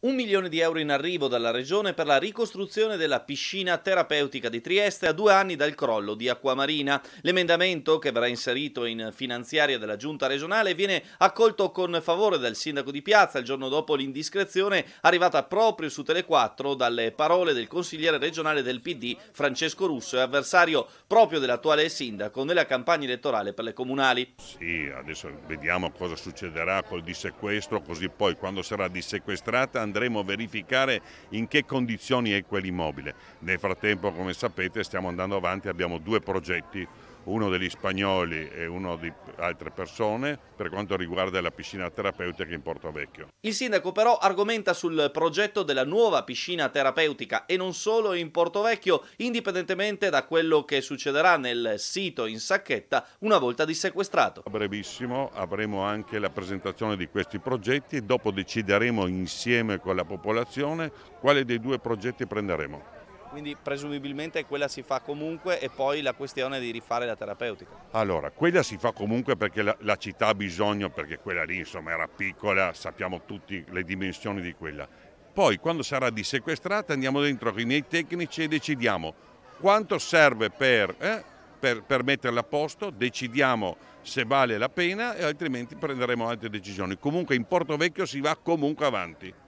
Un milione di euro in arrivo dalla Regione per la ricostruzione della piscina terapeutica di Trieste a due anni dal crollo di Acquamarina. L'emendamento, che verrà inserito in finanziaria della Giunta regionale, viene accolto con favore dal sindaco di Piazza il giorno dopo l'indiscrezione arrivata proprio su Telequattro dalle parole del consigliere regionale del PD Francesco Russo e avversario proprio dell'attuale sindaco nella campagna elettorale per le comunali. Sì, adesso vediamo cosa succederà col dissequestro, così poi quando sarà dissequestrata andremo a verificare in che condizioni è quell'immobile. Nel frattempo, come sapete, stiamo andando avanti, abbiamo due progetti uno degli spagnoli e uno di altre persone per quanto riguarda la piscina terapeutica in Porto Vecchio. Il sindaco però argomenta sul progetto della nuova piscina terapeutica e non solo in Porto Vecchio, indipendentemente da quello che succederà nel sito in Sacchetta una volta dissequestrato. A brevissimo avremo anche la presentazione di questi progetti, dopo decideremo insieme con la popolazione quale dei due progetti prenderemo quindi presumibilmente quella si fa comunque e poi la questione di rifare la terapeutica. Allora, quella si fa comunque perché la, la, città ha bisogno, perché quella lì insomma era piccola, sappiamo tutti le dimensioni di quella. Poi quando sarà dissequestrata andiamo dentro con i miei tecnici e decidiamo quanto serve per, eh, per, per metterla a posto, decidiamo se vale la pena e altrimenti prenderemo altre decisioni. Comunque in Porto Vecchio si va comunque avanti.